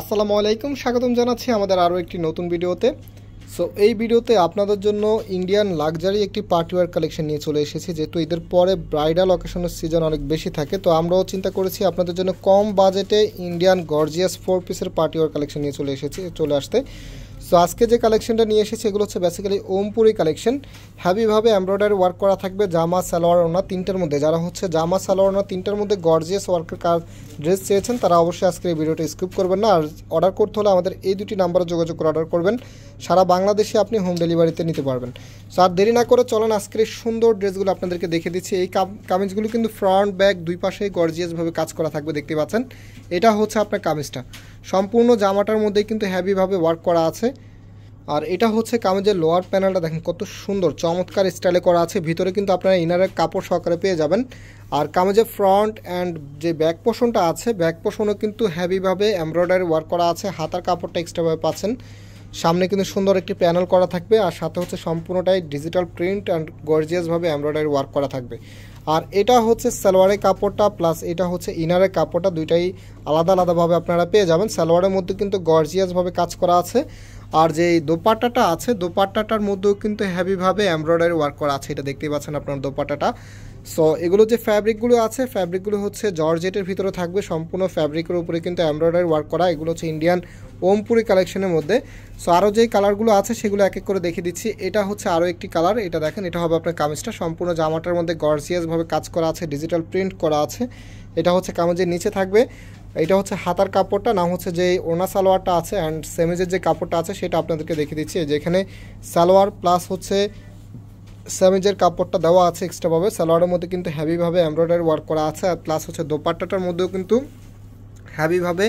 আসসালামু আলাইকুম স্বাগতম জানাচ্ছি আমাদের আরও একটি নতুন ভিডিওতে সো এই ভিডিওতে আপনাদের জন্য ইন্ডিয়ান লাক্সারি একটি পার্টিওয়ার কালেকশন নিয়ে চলে এসেছি যেহেতু এদের পরে ব্রাইডাল অকেশনের সিজন অনেক বেশি থাকে তো আমরাও চিন্তা করেছি আপনাদের জন্য কম বাজেটে ইন্ডিয়ান গর্জিয়াস ফোর পিসের পার্টিওয়ার কালেকশন নিয়ে চলে এসেছি চলে আসতে সো আজকে যে কালেকশনটা নিয়ে এসেছি এগুলো হচ্ছে বেসিক্যালি ওমপুরি কালেকশন হ্যাভিভাবে এমব্রয়ডারি ওয়ার্ক করা থাকবে জামা সালোয়ার ওনা তিনটার মধ্যে যারা হচ্ছে জামা সালোয়ার ওনা তিনটার মধ্যে গর্জিয়াস ওয়ার্কের কাজ ড্রেস চেয়েছেন তারা অবশ্যই আজকের এই ভিডিওটা স্কিপ করবেন না আর অর্ডার করতে হলে আমাদের এই দুটি নাম্বারে যোগাযোগ করে অর্ডার করবেন সারা বাংলাদেশে আপনি হোম ডেলিভারিতে নিতে পারবেন সো আর দেরি না করে চলেন আজকের এই সুন্দর ড্রেসগুলো আপনাদেরকে দেখে দিচ্ছি এই কামিজগুলো কিন্তু ফ্রন্ট ব্যাক দুই পাশে গর্জিয়াসভাবে কাজ করা থাকবে দেখতে পাচ্ছেন এটা হচ্ছে আপনার কামিজটা সম্পূর্ণ জামাটার মধ্যেই কিন্তু হ্যাভিভাবে ওয়ার্ক করা আছে আর এটা হচ্ছে কামিজের লোয়ার প্যানেলটা দেখেন কত সুন্দর চমৎকার স্টাইলে করা আছে ভিতরে কিন্তু আপনারা ইনারের কাপড় সহকারে পেয়ে যাবেন আর কামিজের ফ্রন্ট অ্যান্ড যে ব্যাক পোষণটা আছে ব্যাক পোষণও কিন্তু হ্যাভিভাবে এমব্রয়ডারি ওয়ার্ক করা আছে হাতার কাপড়টা এক্সট্রাভাবে পাচ্ছেন সামনে কিন্তু সুন্দর একটি প্যানেল করা থাকবে আর সাথে হচ্ছে সম্পূর্ণটাই ডিজিটাল প্রিন্ট অ্যান্ড গর্জিয়াসভাবে এমব্রয়ডারি ওয়ার্ক করা থাকবে আর এটা হচ্ছে সালোয়ারের কাপড়টা প্লাস এটা হচ্ছে ইনারের কাপড়টা দুইটাই আলাদা আলাদাভাবে আপনারা পেয়ে যাবেন সালোয়ারের মধ্যে কিন্তু গর্জিয়াসভাবে কাজ করা আছে আর যে দোপাট্টাটা আছে দোপাট্টাটার মধ্যেও কিন্তু হ্যাভিভাবে এমব্রয়ডারি ওয়ার্ক করা আছে এটা দেখতেই পাচ্ছেন আপনার দোপাট্টাটা সো এগুলো যে ফ্যাব্রিকগুলো আছে ফ্যাব্রিকগুলো হচ্ছে জর্জেটের ভিতরে থাকবে সম্পূর্ণ ফ্যাব্রিকের উপরে কিন্তু এমব্রয়ডারি ওয়ার্ক করা এগুলো হচ্ছে ইন্ডিয়ান ওমপুরি কালেকশনের মধ্যে সো আরও যেই কালারগুলো আছে সেগুলো এক এক করে দেখিয়ে দিচ্ছি এটা হচ্ছে আরও একটি কালার এটা দেখেন এটা হবে আপনার কামিজটা সম্পূর্ণ জামাটার মধ্যে গর্জিয়াসভাবে কাজ করা আছে ডিজিটাল প্রিন্ট করা আছে এটা হচ্ছে কামিজের নিচে থাকবে এটা হচ্ছে হাতার কাপড়টা না হচ্ছে যে ওনা সালোয়ারটা আছে অ্যান্ড সেমেজের যে কাপড়টা আছে সেটা আপনাদেরকে দেখিয়ে দিচ্ছি যেখানে সালোয়ার প্লাস হচ্ছে স্যামেজের কাপড়টা দেওয়া আছে এক্সট্রাভাবে সালোয়ারের মধ্যে কিন্তু হ্যাভিভাবে এমব্রয়ডারি ওয়ার্ক করা আছে আর প্লাস হচ্ছে দোপাট্টাটার মধ্যেও কিন্তু হ্যাভিভাবে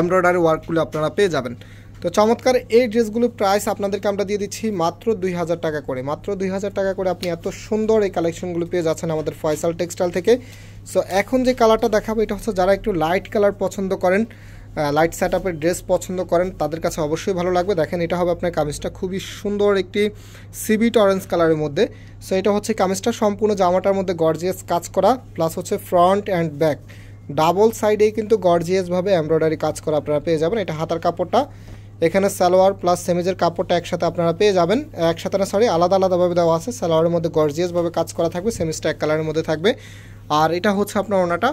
এমব্রয়ডারি ওয়ার্কগুলো আপনারা পেয়ে যাবেন তো চমৎকার এই ড্রেসগুলোর প্রাইস আপনাদেরকে আমরা দিয়ে দিচ্ছি মাত্র দুই হাজার টাকা করে মাত্র দুই হাজার টাকা করে আপনি এত সুন্দর এই কালেকশনগুলো পেয়ে যাচ্ছেন আমাদের ফয়সাল টেক্সটাইল থেকে সো এখন যে কালারটা দেখাবো এটা হচ্ছে যারা একটু লাইট কালার পছন্দ করেন লাইট সেট আপের ড্রেস পছন্দ করেন তাদের কাছে অবশ্যই ভালো লাগবে দেখেন এটা হবে আপনার কামিজটা খুবই সুন্দর একটি সিবিট অরেঞ্জ কালারের মধ্যে সো এটা হচ্ছে কামিজটা সম্পূর্ণ জামাটার মধ্যে গর্জিয়াস কাজ করা প্লাস হচ্ছে ফ্রন্ট অ্যান্ড ব্যাক ডাবল সাইডেই কিন্তু গর্জিয়াসভাবে এমব্রয়ডারি কাজ করা আপনারা পেয়ে যাবেন এটা হাতার কাপড়টা এখানে সালোয়ার প্লাস সেমিজের কাপড়টা একসাথে আপনারা পেয়ে যাবেন একসাথে না সরি আলাদা আলাদাভাবে দেওয়া আছে সালোয়ারের মধ্যে গর্জিয়াসভাবে কাজ করা থাকবে সেমিজটা এক কালারের মধ্যে থাকবে আর এটা হচ্ছে আপনার ওনাটা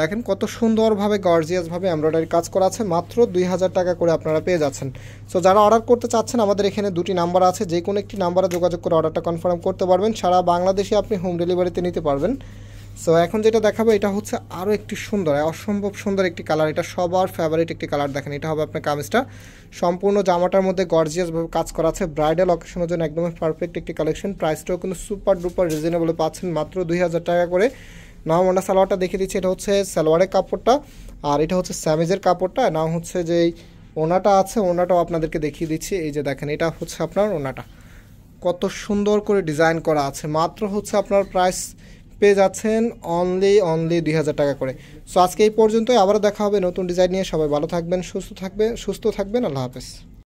দেখেন কত সুন্দরভাবে গর্জিয়াসভাবে এমব্রয়ডারি কাজ করা আছে মাত্র দুই হাজার টাকা করে আপনারা পেয়ে যাচ্ছেন সো যারা অর্ডার করতে চাচ্ছেন আমাদের এখানে দুটি নাম্বার আছে যে কোনো একটি নাম্বারে যোগাযোগ করে অর্ডারটা কনফার্ম করতে পারবেন সারা বাংলাদেশে আপনি হোম ডেলিভারিতে নিতে পারবেন সো এখন যেটা দেখাবো এটা হচ্ছে আরও একটি সুন্দর অসম্ভব সুন্দর একটি কালার এটা সবার ফেভারিট একটি কালার দেখেন এটা হবে আপনার কামিজটা সম্পূর্ণ জামাটার মধ্যে গর্জিয়াসভাবে কাজ করা আছে ব্রাইডাল অকেশনের জন্য একদমই পারফেক্ট একটি কালেকশন প্রাইসটাও কিন্তু সুপার ডুপার রিজনেবল পাচ্ছেন মাত্র দুই হাজার টাকা করে নাও আমরা সালোয়ারটা দেখিয়ে দিচ্ছি এটা হচ্ছে সালোয়ারের কাপড়টা আর এটা হচ্ছে স্যামেজের কাপড়টা নাও হচ্ছে যে ওনাটা আছে ওনাটাও আপনাদেরকে দেখিয়ে দিচ্ছি এই যে দেখেন এটা হচ্ছে আপনার ওনাটা কত সুন্দর করে ডিজাইন করা আছে মাত্র হচ্ছে আপনার প্রাইস পেয়ে যাচ্ছেন অনলি অনলি দুই হাজার টাকা করে সো আজকে এই পর্যন্তই আবারও দেখা হবে নতুন ডিজাইন নিয়ে সবাই ভালো থাকবেন সুস্থ থাকবে সুস্থ থাকবেন আল্লাহ হাফেজ